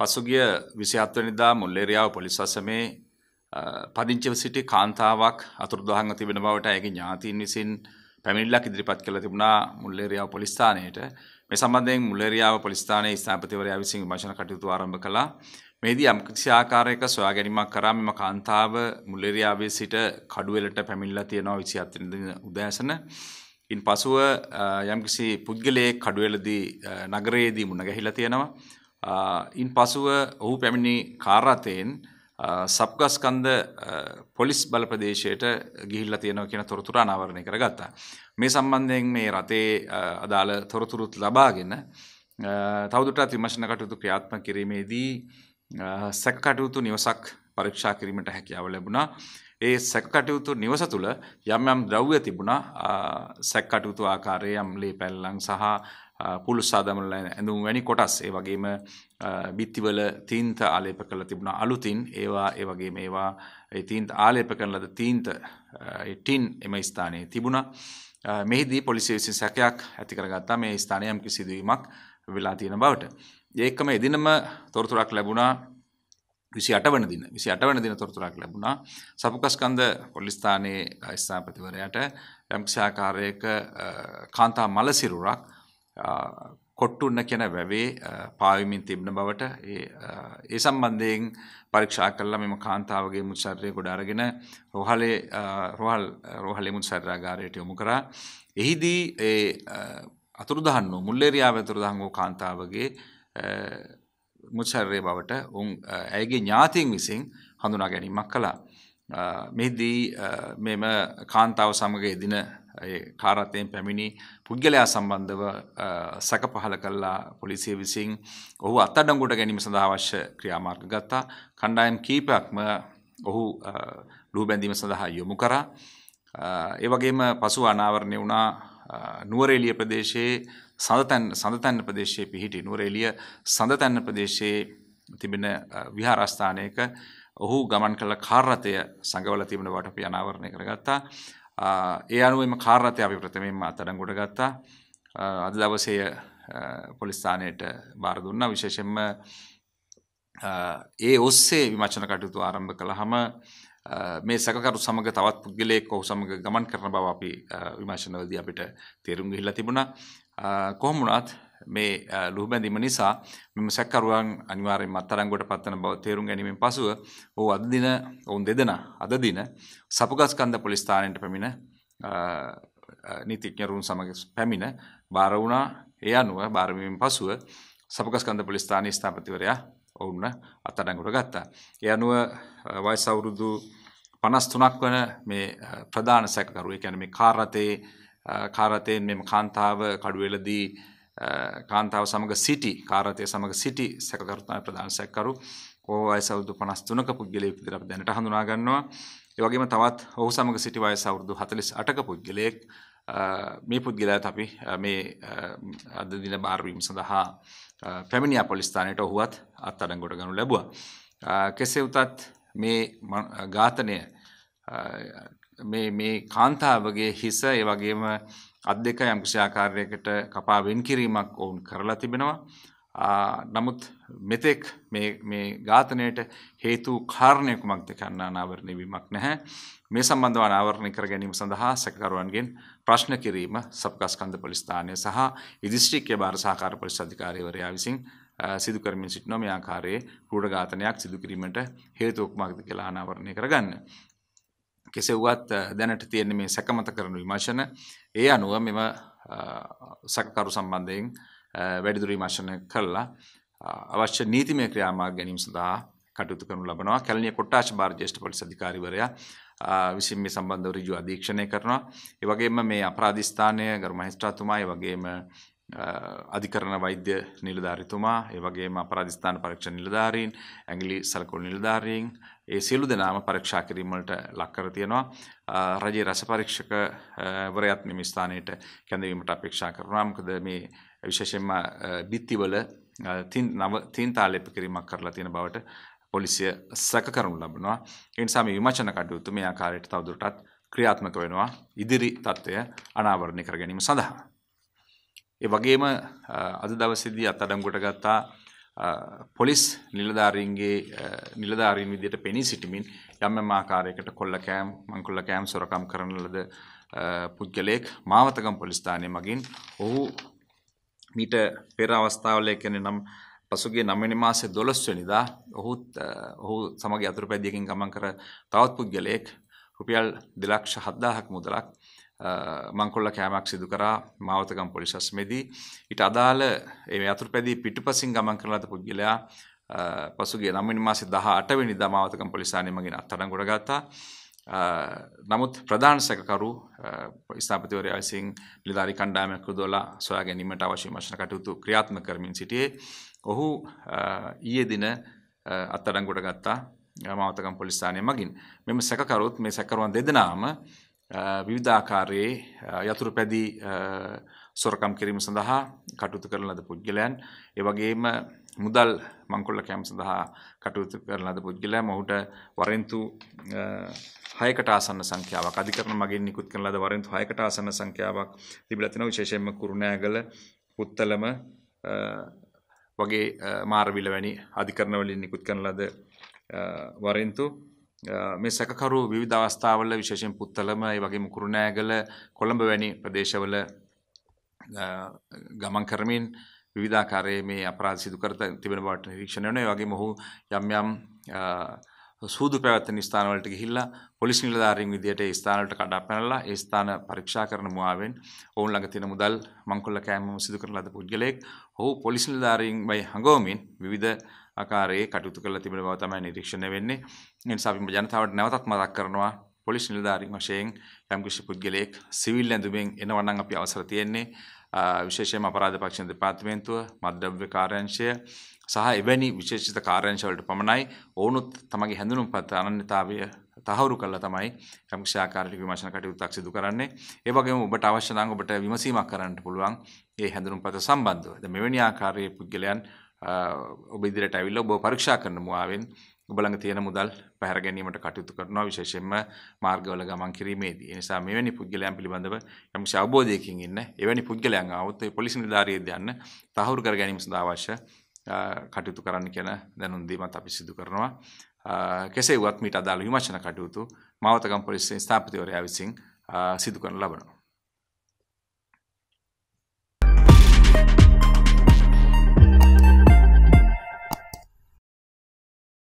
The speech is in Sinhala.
පසුගිය විසිහත්වනිදා මුල්ලේරියාව පොලිසසමේ පදිංචිව සිටි කාන්තාවක් අතුරුදහන්ව තිබෙන බවට ඇගේ ඥාතීන් විසින් පැමිණිල්ලක් ඉදිරිපත් කළ තිබුණා මුල්ලේරියාව පොලිස්ථානයට මේ සම්බන්ධයෙන් මුල්ලේරියාව පොලිස්ථානයේ ස්ථාපතිවරයා විසින් විමර්ශන කටයුතු ආරම්භ කළා මේදී යම්කිසි ආකාරයක සොයා ගැනීමක් කරා මෙම කාන්තාව මුල්ලේරියාවේ සිට කඩුවෙලට පැමිණිලා තියෙනවා 27 වෙනිදා උදෑසන ඉන් පසුව යම්කිසි පුද්ගලයෙක් කඩුවෙලදී නගරයේදී මුණ ගැහිලා තියෙනවා ඉන් පසුව ඔහු පැමිණි කාරතයෙන් සබ්ගස්කන්ද පොලිස් බලප්‍රදේශයට ගිහිල්ල තියෙනව කියෙන තොරතුර අනාවරණය කර ගත්තා. මේ සම්බන්ධයෙන් මේ රටේ අදාළ තොරතුරුත් ලබාගෙන තවදුටත් විමශන කටයුතු ක්‍රියාත්ම කිරීමේදී සැකකටයුතු නිවසක් පරීක්ෂා කිරීමට හැකියාව ලැබුණා. ඒ සැකකටයුතු නිවස තුළ යම් යම් ද්‍රව්‍ය තිබුණා සැක්කටයුතු ආකාරය යම්ලේ පැල්ලං සහ පුලුස්සාදමල ඇඳුම් වැනි කොටස් ඒ වගේම බිත්තිවල තීන්ත ආලේප කළ තිබුණ අලුතින් ඒවා ඒ වගේ මේවා තීන්ත ආලේප කරලද තීන්ත ටින් එම ස්ථානයේ තිබුණ මෙහිදී පොලිසිය විසින් සැකයක් ඇති කරගත්තා මේ ස්ථානයම් කිසිදුවීමක් වෙලා තියෙන බවට. ඒකම එදිනම තොරතුරක් ලැබුණා විසි අටවන දින විසි අටවන දින තොරතුරක් ලැබුණා සපුකස්කන්ද පොලිස්ථානයේ ස්ථාපතිවරයට යම්ක්ෂාකාරයක කාන්තා මලසිරුරක් කොට්ටුන්න කියන වැවේ පාවිමින් තිබන බවට ඒ සම්බන්ධයෙන් පරීක්ෂා කල්ල මෙම කාන්තාවගේ මුත්සර්ය ගොඩාරගෙන රොහලේ රොහල් රොහලේ මුත්සර්රාගාරයට යොමු කරා එහිදී ඒ අතුරුදහන් වූ මුල්ලේරයාාව ඇතුරුදහන් වූ කාන්තාවගේ මුත්සර්ය බවට උන් ඇගේ ඥාතින් විසින් හඳුනා ගැනීමක් කලා මෙහිදී මෙම කාන්තාව සමග එදින කාරත්තයෙන් පැමිණි පුද්ගලයා සම්බන්ධව සැක පහල කල්ලා පොලිසිය විසින් ඔහු අත්තඩංගුට ගැනීම සඳහා අවශ්‍ය ක්‍රියාමාර්ග ගත්තා කණ්ඩායම් කීපයක්ම ඔහු ලූබැඳීම සඳහා යොමු කරා ඒවගේම පසු අනාවරණය වුණා නුවරේලිය ප්‍රදේශයේ සඳතැන් සඳතැන්න ප්‍රදේශයේ පිහිටි නුවරේලිය සඳතැන්න ප්‍රදේශයේ තිබෙන විහාරස්ථානයක ඔහු ගමන් කළ කාර්රතය සඟවල තිබෙන වටපි අනාවරණය කරගත්තා ඒ අනුවම කාරණතය අපි ප්‍රථමෙන්ම අතරංගොට ගත්තා අද දවසය පොලිස්ථානයට බාර දුන්න විශේෂෙන්ම ඒ ඔස්සේ විමචන කටයුතු ආරම්භ කළ හම මේ සැකරු සමඟ තවත් පුද්ගලයෙක් ඔහු සමඟ ගමන් කරන බව අපි විමශනවදී අපිට තේරුම් ගිහිලා තිබුණා කොහොමුණත් මේ ලුහුබැඳීම නිසා මෙම සැකරුවන් අනිවාර්යෙන් අත්තරංගුවට පත්වන බව තේරුම් ගැනීමෙන් පසුව ඔහු අද දින ඔවුන් දෙදෙනා අද දින සපුගස්කන්ද පොලිස් ස්ථානයට පැමිණ නීතිඥරුන් සමග පැමිණ බාර වුණා ඒ අනුව බාරවීමෙන් පසුව සපුගස්කන්ද පොලිස් ස්ථානයේ ස්ථාපතිවරයා ඔවුන් අත්අඩංගුවට ගත්තා. ඒ අනුව වයස අවුරුදු 53ක් වන මේ ප්‍රධාන සැකකරු ඒ කියන්නේ මේ කාරතේ කාරතෙන් මෙම කාන්තාව කඩුවෙලදී කාන්තාව සමඟ සිටි කාරතය සමඟ සිටි සැකකරුතන ප්‍රධාන සැක්කරු ඕය සෞදු පනස්තුනක පුද්ගලයක් විදිරක් දැනට හඳුනාගන්නවා ඒවගේම තවත් ඔහු සමඟ සිටි වය සෞරදු හතලිස් අටක පුද්ගලයෙක් මේ පුද්ගලයත් අපි මේ අදදින භාරවීම සඳහා පැමිණිය පොලිස්ථානයට ඔහුවත් අත් අඩංගොට ගනු ලැබවා කෙසේ උතත් මේ ඝාතනය මේ කාන්තාවගේ හිස ඒ වගේම අත් දෙක යම්කිෂාකාරයකට කපා වෙන් කිරීමක් ඔවුන් කරලා තිබෙනවා. නමුත් මෙතෙක් මේ ඝාතනයට හේතු කාරණයකුමක් දෙකන්න අනාවරණය වීමක් නැහැ. මේ සම්බන්ධව අනාවරණය කර ගැනීම සඳහා සැකකරුවන්ගෙන් ප්‍රශ්න කිරීම සබ්ගස්කන්ධ පොලිස්ථානය සහ ඉදිස්ත්‍රික්කය භාර සහකාර පොලිස් අධිකාරීවරයා විසින් සිදු කරමින් සිටිනවා මේ ආකාරයේ කෘඩ ඝාතනයක් සිදු කිරීමට හේතුවක් මාක්ද කියලා අනාවරණය කරගන්න. කෙසෙව්වත් දැනට තියෙන මේ සැකමත කරන විමර්ශන ඒ අනුව මෙම සැකකරු සම්බන්ධයෙන් වැඩිදුර විමර්ශනය කළා අවශ්‍ය නීතිමය ක්‍රියාමාර්ග ගැනීම සඳහා කටයුතු කරනු ලබනවා කැලණිය කොට්ටාශ භාර ජ්‍යෙෂ්ඨ පොලිස් අධිකාරිවරයා විසින් මේ සම්බන්ධව ඍජු අධීක්ෂණය කරනවා ඒ වගේම මේ අපරාධ ස්ථානය ගරු මහේස්ත්‍රාතුමා ඒ වගේම අධිකරණ වෛද්‍ය නිලධාරිතුමා ඒ වගේම අපරාධ ස්ථාන පරීක්ෂණ නිලධාරීන් ඇඟිලි සලකුණු නිලධාරීන් ඒ සියලු දෙනාම පරීක්ෂා කිරීමට ලක්කර තියෙනවා රජයේ රස පරීක්ෂක වරයත් මෙම ස්ථානයට කැඳවීමට අපේක්ෂා කරනවා මොකද මේ විශේෂයෙන්ම බිත්තිවල තින් නව තින් තාලේප කිරීමක් කරලා තියෙන බවට පොලිසිය සැක කරනු ලබනවා ඒ නිසා මේ විමර්ශන කටයුතු මේ ආකාරයට තවදුරටත් ක්‍රියාත්මක වෙනවා ඉදිරි තත්ත්වය අනාවරණය කර ගැනීම සඳහා ඒ වගේම අද දවසේදී අත්අඩංගුවට ගත්තා පොලිස් නිලධාරීන්ගේ නිලධාරීන් විදියට පෙනී සිටිමින් යම් ආකාරයකට කොල්ල කෑම් මංකුල්ල කෑම් සොරකම් කරන ලද පුද්ගලයෙක් මාවතකම් පොලිස්ථානය මගින් ඔහු මීට පෙර අවස්ථාවල එකන නම් පසුගේ නම්මනි මාසේ දොළොස්වනිදා ඔහුත් ඔහු සමග අතුරු පැදියකින් ගමන් කර තවත් පුද්ගලයෙක් රුපියල් දෙලක්ෂ හද්දාහක් මුදලක් මංකොල්ල කෑමක් සිදු කරා මාවතකම් පොලිසස් මෙදී ඉට අදාළ ඒ අතුර පැදී පිටුපසින් ගමන් කරලද පුද්ගලයා පසුගේ නම්මිනි මාසි දහ අටවැනි දමාවතකම් පොලිසානීමගෙන අත්තඩන් ගොඩගත්තා නමුත් ප්‍රධාන සැකකරු ස්ථාපතිවරයා විසින් නිලධාරි කණ්ඩායමක් යොදවලා සොයා ගැනීමට අවශ්‍ය මශන කටයුතු ක්‍රියාත්මක කරමින් සිටියේ ඔහු ඊයේ දින අත්අඩංගුවට ගත්තා මාවතකම් පොලිස් ස්ථානය මගින් මෙම සැකකරුත් මේ සැකරුවන් දෙදෙනාම විවිධාකාරයේ යතුරු පැදි සොරකම් කිරීම සඳහා කටයුතු කරන ලද පුද්ගලයන් ඒවගේම මුදල් මංකොල්ල කෑම් සඳහා කටයුතු කරන ලද පුද්ගලයා මොහුට වරෙන්තු හයකට ආසන්න සංඛ්‍යාවක් අධිකරණ මගින් නිකුත් කරන ලද වරෙන්තු හයකට ආසන්න සංඛ්‍යාවක් තිබිලා තිනවා විශේෂයෙන්ම කුරුණෑගල පුත්තලම වගේ මාරවිල වැනි අධිකරණ වලින් නිකුත් කරන ලද වරෙන්තු මේ සැකකරු විවිධ අවස්ථාවල විශේෂයෙන් පුත්තලම ඒ වගේ මුකුරුණෑගල කොළඹ වැනි ප්‍රදේශවල ගමන් කරමින් විවිධාකාරයේ මේ අපරාධ සිදු කර තිබෙන බවට නිරීක්ෂණය වෙනවා. ඒ වගේම ඔහු යම් යම් සූදු පැවැත්වෙන ස්ථානවලට ගිහිල්ලා පොලිස් නිලධාරීන් විදියට ඒ ස්ථානවලට කඩා පැනලා ඒ ස්ථාන පරීක්ෂා කරන මුවාවෙන් ඔවුන් ළඟ තියෙන මුදල් මංකොල්ල කෑම සිදු කරන ලද පුද්ගලයෙක් ඔහු පොලිස් නිලධාරීන් වයි හඟවමින් විවිධ ආකාරයේ කටයුතු කරලා තිබෙන බව තමයි නිරීක්ෂණය වෙන්නේ. ඒ නිසා අපි ජනතාවට නැවතත් මතක් කරනවා පොලිස් නිලධාරීන් වශයෙන් යම්කිසි පුද්ගලයෙක් සිවිල් ඇඳුමෙන් එනවා නම් අපි අවසර තියෙන්නේ විශේෂයෙන්ම අපරාධ පක්ෂ දෙපාර්තමේන්තුව මත්ද්‍රව්‍ය කාර්යාංශය සහ එවැනි විශේෂිත කාර්යංශවලට පමණයි ඔවුනුත් තමගේ හැඳුනුම් පත් අනන්‍යතාවය තහවුරු කරලා තමයි සමීක්ෂාකාරී විමර්ශන කටයුත්තක් සිදු කරන්නේ. ඒ වගේම ඔබට අවශ්‍ය නම් ඔබට විමසීමක් කරන්නට පුළුවන් මේ හැඳුනුම් පත සම්බන්ධව. දැන් මෙවැනි ආකාරයේ පුද්ගලයන් ඔබ ඉදිරියට ඇවිල්ලා ඔබ පරීක්ෂා කරන මුවාවෙන් ඔබ ළඟ තියෙන මුදල් පැහැර ගැනීමට කටයුතු කරනවා විශේෂයෙන්ම මාර්ගවල ගමන් කිරීමේදී. ඒ නිසා මෙවැනි පුද්ගලයන් පිළිබඳව යම්කිසි අවබෝධයකින් ඉන්න එවැනි පුද්ගලයන් ආවොත් ඒ පොලිස් නිලධාරියෙක් දයන්න තහවුරු කර ගැනීම සඳහා අවශ්‍ය කටයුතු කරන්න කියන දැනුන්දීමත් අපි සිදු කරනවා කෙසේ වත් මීට අදාළ විමශන කටයුතු මවතකම් පොලිසින් ස්ථාපතිවරයා විසින් සිදු කරන ලබනවා